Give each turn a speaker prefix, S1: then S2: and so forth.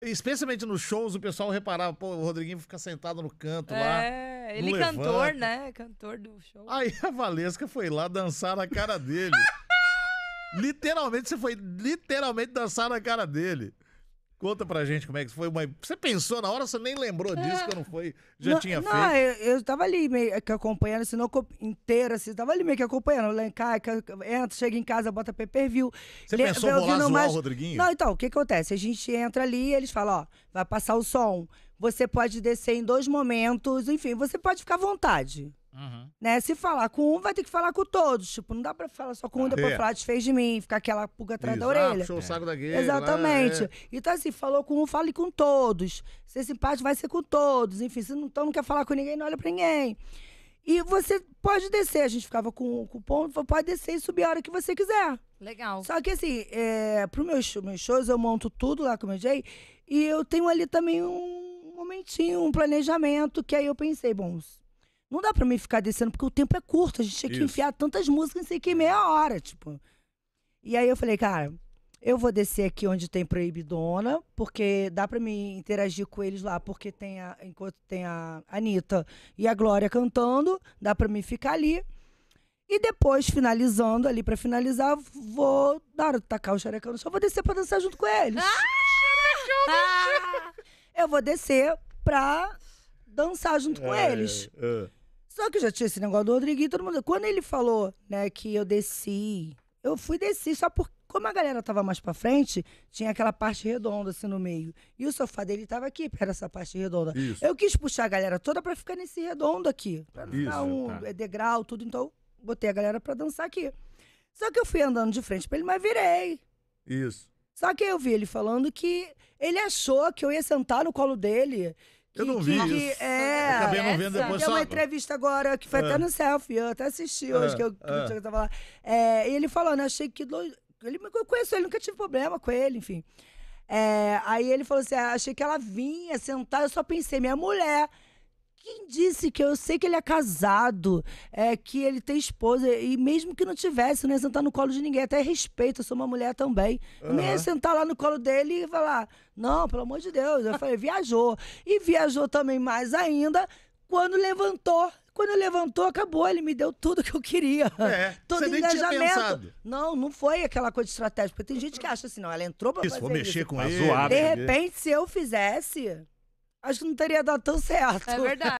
S1: Especialmente nos shows, o pessoal reparava, pô, o Rodriguinho fica sentado no canto é, lá. É, ele é cantor, levanta. né? Cantor do show. Aí a Valesca foi lá dançar na cara dele. literalmente, você foi literalmente dançar na cara dele. Conta pra gente como é que foi. Uma... Você pensou na hora, você nem lembrou é. que não foi, já não, tinha não, feito? Não, eu, eu tava ali meio é que acompanhando, se assim, não inteira, assim, tava ali meio que acompanhando. entra, chega em casa, bota pay per view. Você pensou vou lá zoar mais... o Rodriguinho? Não, então, o que acontece? A gente entra ali e eles falam, ó, vai passar o som. Você pode descer em dois momentos, enfim, você pode ficar à vontade. Uhum. Né? Se falar com um, vai ter que falar com todos. Tipo, não dá pra falar só com um, depois é. falar desfez de mim, ficar aquela pulga atrás da orelha. Puxou o saco da guerra, Exatamente. Lá, é. Né? Então, assim, falou com um, fale com todos. Ser simpático vai ser com todos. Enfim, se não, não quer falar com ninguém, não olha pra ninguém. E você pode descer. A gente ficava com o ponto, pode descer e subir a hora que você quiser. Legal. Só que assim, é, pro meus, meus shows, eu monto tudo lá com o meu DJ. E eu tenho ali também um momentinho, um planejamento, que aí eu pensei, bom, não dá pra mim ficar descendo, porque o tempo é curto. A gente tinha que Isso. enfiar tantas músicas em sei que é. meia hora, tipo. E aí eu falei, cara, eu vou descer aqui onde tem Proibidona, porque dá pra mim interagir com eles lá, porque tem a, enquanto tem a Anitta e a Glória cantando, dá pra mim ficar ali. E depois, finalizando ali pra finalizar, vou dar tacar o xerecão no chão, vou descer pra dançar junto com eles. Ah! Eu vou descer pra dançar junto com é, eles. É. Só que já tinha esse negócio do Rodrigo e todo mundo. Quando ele falou, né, que eu desci, eu fui descer só porque, como a galera tava mais pra frente, tinha aquela parte redonda assim no meio. E o sofá dele tava aqui, perto dessa parte redonda. Isso. Eu quis puxar a galera toda pra ficar nesse redondo aqui. Pra não Isso, ficar um tá. É degrau, tudo. Então, botei a galera pra dançar aqui. Só que eu fui andando de frente pra ele, mas virei. Isso. Só que eu vi ele falando que ele achou que eu ia sentar no colo dele que, eu não vi que, isso. É, acabei não vendo depois Tem uma entrevista agora, que foi é. até no selfie, eu até assisti hoje, é. que eu, que é. eu tava lá. É, ele falando, né, achei que... Ele, eu conheço ele, nunca tive problema com ele, enfim. É, aí ele falou assim, ah, achei que ela vinha sentar, eu só pensei, minha mulher... Quem disse que eu sei que ele é casado, é, que ele tem esposa, e mesmo que não tivesse, não ia sentar no colo de ninguém. Até respeito, eu sou uma mulher também. Uhum. Nem ia sentar lá no colo dele e falar, não, pelo amor de Deus. Eu falei, viajou. E viajou também mais ainda quando levantou. Quando levantou, acabou, ele me deu tudo que eu queria. É, todo você engajamento. não, não foi aquela coisa estratégica. Porque tem gente que acha assim, não, ela entrou pra isso, fazer vou mexer isso. com ele zoada. Né? De repente, se eu fizesse, acho que não teria dado tão certo. É verdade.